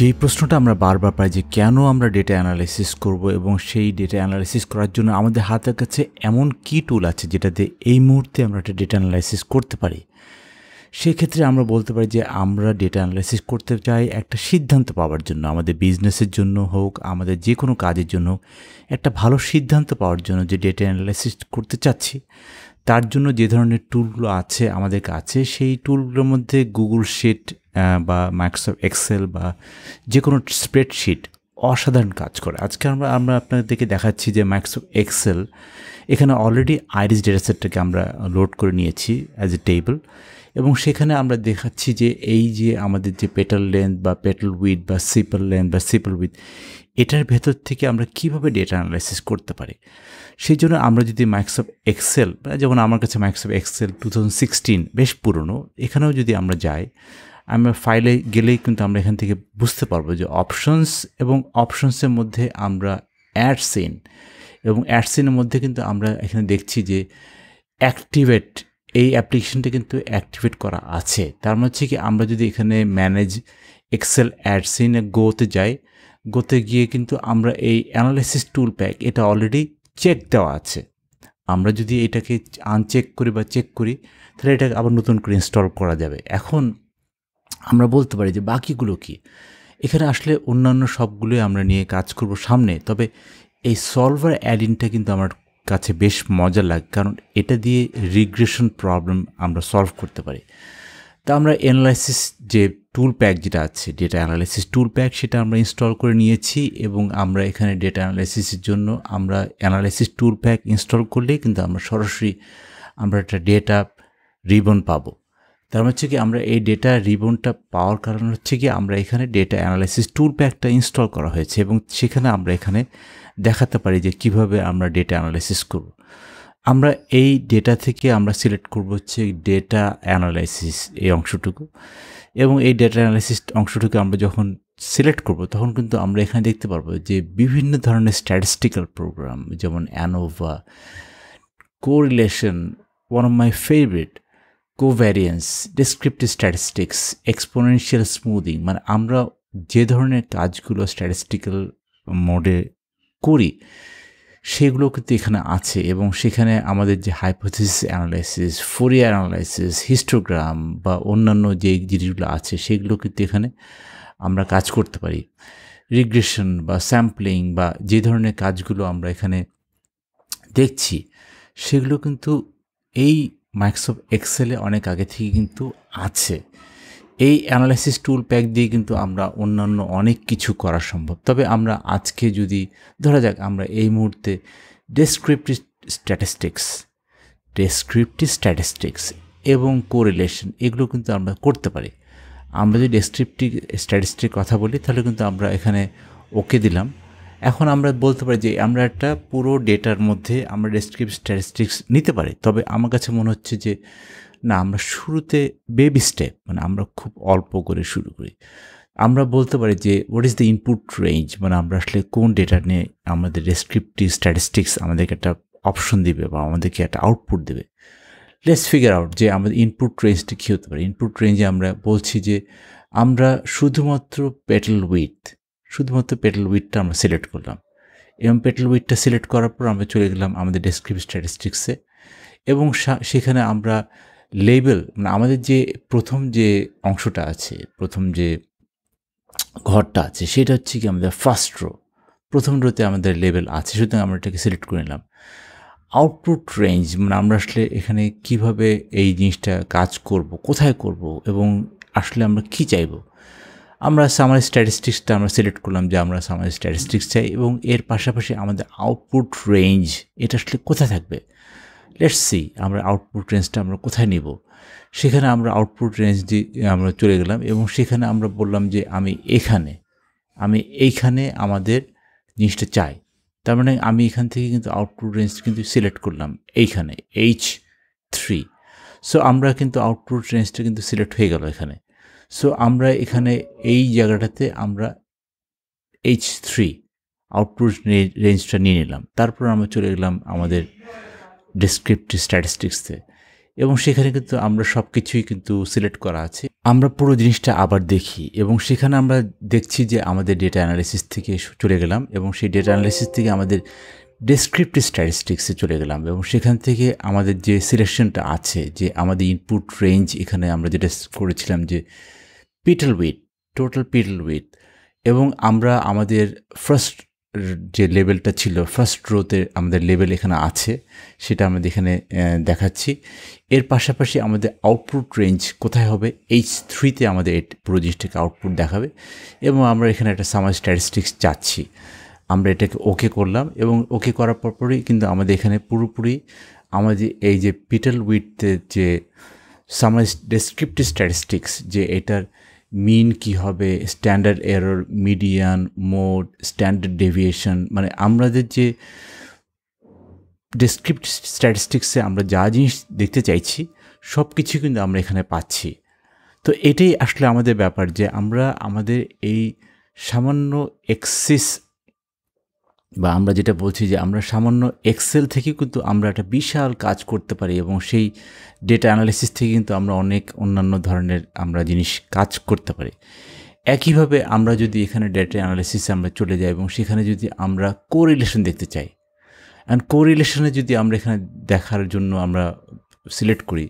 যে প্রশ্নটা আমরা বারবার পাই যে কেন আমরা ডেটা অ্যানালাইসিস করব এবং সেই ডেটা অ্যানালাইসিস করার জন্য আমাদের হাতের কাছে এমন কি টুল আছে যেটা দিয়ে এই মুহূর্তে আমরা একটা ডেটা অ্যানালাইসিস করতে পারি সেক্ষেত্রে আমরা বলতে পারি যে আমরা ডেটা অ্যানালাইসিস করতে চাই একটা সিদ্ধান্ত পাওয়ার জন্য আমাদের বিজনেসের জন্য হোক আমাদের যে কোনো কাজের জন্য একটা ভালো সিদ্ধান্ত পাওয়ার জন্য যে ডেটা অ্যানালাইসিস করতে চাচ্ছি তার জন্য যে ধরনের টুলগুলো আছে আমাদের কাছে সেই টুলগুলোর মধ্যে গুগল শিট বা মাইক্রোসফট এক্সেল বা যে কোনো স্প্রেডশিট অসাধারণ কাজ করে আজকে আমরা আমরা আপনাদেরকে দেখাচ্ছি যে মাইক্রোসফট এক্সেল এখানে অলরেডি আইরিস সেটটাকে আমরা লোড করে নিয়েছি অ্যাজ এ টেবল এবং সেখানে আমরা দেখাচ্ছি যে এই যে আমাদের যে পেটাল লেন্থ বা পেটাল উইথ বা সিপল লেন্থ বা সিপল উইথ এটার ভেতর থেকে আমরা কিভাবে ডেটা অ্যানালাইসিস করতে পারি সেই জন্য আমরা যদি মাইক্রোসফট এক্সেল যেমন আমার কাছে মাইক্রোসফট এক্সেল টু বেশ পুরনো এখানেও যদি আমরা যাই আমরা ফাইলে গেলেই কিন্তু আমরা এখান থেকে বুঝতে পারবো যে অপশনস এবং অপশনসের মধ্যে আমরা অ্যাডসিন এবং অ্যাডসিনের মধ্যে কিন্তু আমরা এখানে দেখছি যে অ্যাক্টিভেট এই অ্যাপ্লিকেশনটা কিন্তু অ্যাক্টিভেট করা আছে তার মানে হচ্ছে কি আমরা যদি এখানে ম্যানেজ এক্সেল অ্যাডসিনে গোতে যাই গোতে গিয়ে কিন্তু আমরা এই অ্যানালাইসিস টুল প্যাক এটা অলরেডি চেক দেওয়া আছে আমরা যদি এটাকে আনচেক করি বা চেক করি তাহলে এটা আবার নতুন করে ইনস্টল করা যাবে এখন আমরা বলতে পারি যে বাকিগুলো কি এখানে আসলে অন্যান্য সবগুলোই আমরা নিয়ে কাজ করব সামনে তবে এই সলভার অ্যাডিনটা কিন্তু আমার কাছে বেশ মজা লাগে কারণ এটা দিয়ে রিগ্রেশন প্রবলেম আমরা সলভ করতে পারি তা আমরা অ্যানালাইসিস যে টুল প্যাক যেটা আছে ডেটা অ্যানালাইসিস টুল প্যাক সেটা আমরা ইনস্টল করে নিয়েছি এবং আমরা এখানে ডেটা অ্যানালাইসিসের জন্য আমরা অ্যানালাইসিস টুল প্যাক ইনস্টল করলেই কিন্তু আমরা সরাসরি আমরা একটা ডেটা রিবন পাবো তার মানে হচ্ছে কি আমরা এই ডেটা রিবনটা পাওয়ার কারণ হচ্ছে কি আমরা এখানে ডেটা অ্যানালাইসিস টুল প্যাকটা ইনস্টল করা হয়েছে এবং সেখানে আমরা এখানে দেখাতে পারি যে কিভাবে আমরা ডেটা অ্যানালাইসিস করব আমরা এই ডেটা থেকে আমরা সিলেক্ট করব হচ্ছে ডেটা অ্যানালাইসিস এই অংশটুকু এবং এই ডেটা অ্যানালাইসিস অংশটুকু আমরা যখন সিলেক্ট করব তখন কিন্তু আমরা এখানে দেখতে পারবো যে বিভিন্ন ধরনের স্ট্যাটিস্টিক্যাল প্রোগ্রাম যেমন ANOVA correlation one of my favourite covariance descriptive statistics exponential smoothing মানে আমরা যে ধরনের কাজগুলো স্ট্যাটিস্টিক্যাল মোডে করি সেগুলো কিন্তু এখানে আছে এবং সেখানে আমাদের যে hypothesis analysis Fourier analysis histogram বা অন্যান্য যে জিনিসগুলো আছে সেগুলো কিন্তু এখানে আমরা কাজ করতে পারি রিগ্রেশন বা স্যাম্পলিং বা যে ধরনের কাজগুলো আমরা এখানে দেখছি সেগুলো কিন্তু এই মাইক্রোসফট এক্সেলে অনেক আগে থেকে কিন্তু আছে এই অ্যানালাইসিস টুল প্যাক দিয়ে কিন্তু আমরা অন্যান্য অনেক কিছু করা সম্ভব তবে আমরা আজকে যদি ধরা যাক আমরা এই মুহূর্তে ডেসক্রিপটিভ স্ট্যাটিস্টিক্স ডেসক্রিপটিভ স্ট্যাটিস্টিক্স এবং কোরিলেশন এগুলো কিন্তু আমরা করতে পারি আমরা যদি ডেসক্রিপটিভ স্ট্যাটিস্টিক কথা বলি তাহলে কিন্তু আমরা এখানে ওকে দিলাম এখন আমরা বলতে পারি যে আমরা একটা পুরো ডেটার মধ্যে আমরা ডেসক্রিপ স্ট্যাটিস্টিক্স নিতে পারি তবে আমার কাছে মনে হচ্ছে যে না আমরা শুরুতে বেবি স্টেপ মানে আমরা খুব অল্প করে শুরু করি আমরা বলতে পারি যে what is the input range মানে আমরা আসলে কোন ডেটা নিয়ে আমাদের ডেসক্রিপটিভ স্ট্যাটিস্টিক্স আমাদেরকে একটা অপশন দিবে বা আমাদেরকে একটা আউটপুট দেবে লেটস ফিগার আউট যে আমাদের ইনপুট রেঞ্জটা কী হতে পারে ইনপুট রেঞ্জে আমরা বলছি যে আমরা শুধুমাত্র পেটেল উইথ শুধুমাত্র পেটেল উইথটা আমরা সিলেক্ট করলাম এবং পেটেল উইথটা সিলেক্ট করার পর আমরা চলে গেলাম আমাদের ডেসক্রিপ স্ট্যাটিস্টিক্সে এবং সেখানে আমরা লেবেল মানে আমাদের যে প্রথম যে অংশটা আছে প্রথম যে ঘরটা আছে সেটা হচ্ছে কি আমাদের ফার্স্ট রো প্রথম রোতে আমাদের লেবেল আছে সুতরাং আমরা এটাকে সিলেক্ট করে নিলাম আউটপুট রেঞ্জ মানে আমরা আসলে এখানে কিভাবে এই জিনিসটা কাজ করব কোথায় করব এবং আসলে আমরা কি চাইব আমরা সামারি স্ট্যাটিস্টিক্সটা আমরা সিলেক্ট করলাম যে আমরা সামারি স্ট্যাটিস্টিক্স চাই এবং এর পাশাপাশি আমাদের আউটপুট রেঞ্জ এটা আসলে কোথায় থাকবে লেটস সি আমরা আউটপুট রেঞ্জটা আমরা কোথায় নিব সেখানে আমরা আউটপুট রেঞ্জ দিয়ে আমরা চলে গেলাম এবং সেখানে আমরা বললাম যে আমি এখানে আমি এইখানে আমাদের জিনিসটা চাই তার মানে আমি এখান থেকে কিন্তু আউটপুট রেঞ্জ কিন্তু সিলেক্ট করলাম এইখানে এইচ থ্রি সো আমরা কিন্তু আউটপুট রেঞ্জটা কিন্তু সিলেক্ট হয়ে গেল এখানে সো আমরা এখানে এই জায়গাটাতে আমরা এইচ থ্রি আউটপুট রেঞ্জটা নিয়ে নিলাম তারপর আমরা চলে গেলাম আমাদের ডেসক্রিপটিভ স্ট্যাটিস্টিক্সে এবং সেখানে কিন্তু আমরা সব কিছুই কিন্তু সিলেক্ট করা আছে আমরা পুরো জিনিসটা আবার দেখি এবং সেখানে আমরা দেখছি যে আমাদের ডেটা অ্যানালিসিস থেকে চলে গেলাম এবং সেই ডেটা অ্যানালিসিস থেকে আমাদের ডেসক্রিপটিভ স্ট্যাটিস্টিক্সে চলে গেলাম এবং সেখান থেকে আমাদের যে সিলেকশনটা আছে যে আমাদের ইনপুট রেঞ্জ এখানে আমরা যেটা করেছিলাম যে petal width total petal width এবং আমরা আমাদের ফার্স্ট যে লেভেলটা ছিল ফার্স্ট রোতে আমাদের লেভেল এখানে আছে সেটা আমাদের এখানে দেখাচ্ছি এর পাশাপাশি আমাদের আউটপুট রেঞ্জ কোথায় হবে এইচ থ্রিতে আমাদের পুরো জিনিসটাকে আউটপুট দেখাবে এবং আমরা এখানে একটা সামাজ স্ট্যাটিস্টিক্স চাচ্ছি আমরা এটাকে ওকে করলাম এবং ওকে করার পর পরই কিন্তু আমাদের এখানে পুরোপুরি আমাদের এই যে পিটাল উইথের যে সামার ডেসক্রিপটিভ স্ট্যাটিস্টিক্স যে এটার মিন কি হবে standard error median mode standard deviation মানে আমাদের যে ডেসক্রিপ্ট স্ট্যাটিস্টিক্সে আমরা যা জিনিস দেখতে চাইছি সব কিছু কিন্তু আমরা এখানে পাচ্ছি তো এটাই আসলে আমাদের ব্যাপার যে আমরা আমাদের এই সামান্য এক্সিস বা আমরা যেটা বলছি যে আমরা সামান্য এক্সেল থেকে কিন্তু আমরা একটা বিশাল কাজ করতে পারি এবং সেই ডেটা অ্যানালিসিস থেকে কিন্তু আমরা অনেক অন্যান্য ধরনের আমরা জিনিস কাজ করতে পারি একইভাবে আমরা যদি এখানে ডেটা অ্যানালিসিসে আমরা চলে যাই এবং সেখানে যদি আমরা কোরিলেশন দেখতে চাই অ্যান্ড কোরিলেশনে যদি আমরা এখানে দেখার জন্য আমরা সিলেক্ট করি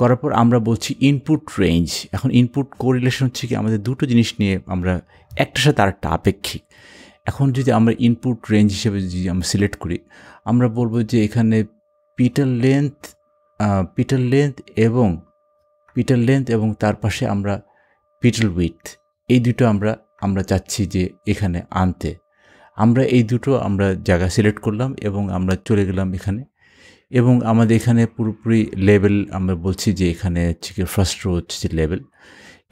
করার পর আমরা বলছি ইনপুট রেঞ্জ এখন ইনপুট কোরিলেশন হচ্ছে কি আমাদের দুটো জিনিস নিয়ে আমরা একটার সাথে আরেকটা আপেক্ষিক এখন যদি আমরা ইনপুট রেঞ্জ হিসেবে যদি আমরা সিলেক্ট করি আমরা বলবো যে এখানে পিটার লেন্থ পিটার লেন্থ এবং পিটার লেন্থ এবং তার পাশে আমরা পিটল উইথ এই দুটো আমরা আমরা চাচ্ছি যে এখানে আনতে আমরা এই দুটো আমরা জায়গা সিলেক্ট করলাম এবং আমরা চলে গেলাম এখানে এবং আমাদের এখানে পুরোপুরি লেভেল আমরা বলছি যে এখানে হচ্ছে কি ফার্স্ট রো হচ্ছে লেভেল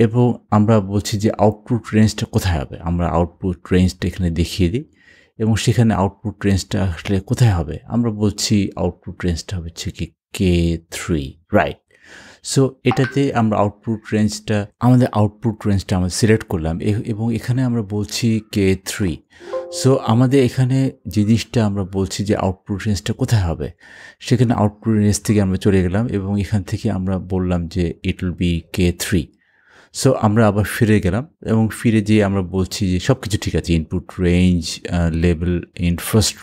এবং আমরা বলছি যে আউটপুট রেঞ্জটা কোথায় হবে আমরা আউটপুট রেঞ্জটা এখানে দেখিয়ে দিই এবং সেখানে আউটপুট রেঞ্জটা আসলে কোথায় হবে আমরা বলছি আউটপুট রেঞ্জটা হচ্ছে কি কে থ্রি রাইট সো এটাতে আমরা আউটপুট রেঞ্জটা আমাদের আউটপুট রেঞ্জটা আমরা সিলেক্ট করলাম এবং এখানে আমরা বলছি কে থ্রি সো আমাদের এখানে জিনিসটা আমরা বলছি যে আউটপুট রেঞ্জটা কোথায় হবে সেখানে আউটপুট রেঞ্জ থেকে আমরা চলে গেলাম এবং এখান থেকে আমরা বললাম যে it will be K three so আমরা আবার ফিরে গেলাম এবং ফিরে যেয়ে আমরা বলছি যে সব কিছু ঠিক আছে ইনপুট রেঞ্জ লেভেল ইনফার্স্ট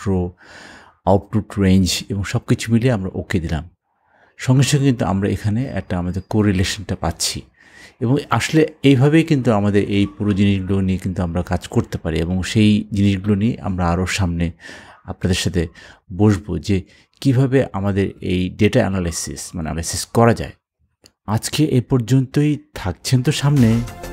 আউটপুট রেঞ্জ এবং সব কিছু মিলিয়ে আমরা ওকে দিলাম সঙ্গে সঙ্গে কিন্তু আমরা এখানে একটা আমাদের কোরিলেশনটা পাচ্ছি এবং আসলে এইভাবেই কিন্তু আমাদের এই পুরো জিনিসগুলো নিয়ে কিন্তু আমরা কাজ করতে পারি এবং সেই জিনিসগুলো নিয়ে আমরা আরও সামনে আপনাদের সাথে বসবো যে কিভাবে আমাদের এই ডেটা অ্যানালাইসিস মানে অ্যানালাইসিস করা যায় আজকে এ পর্যন্তই থাকছেন তো সামনে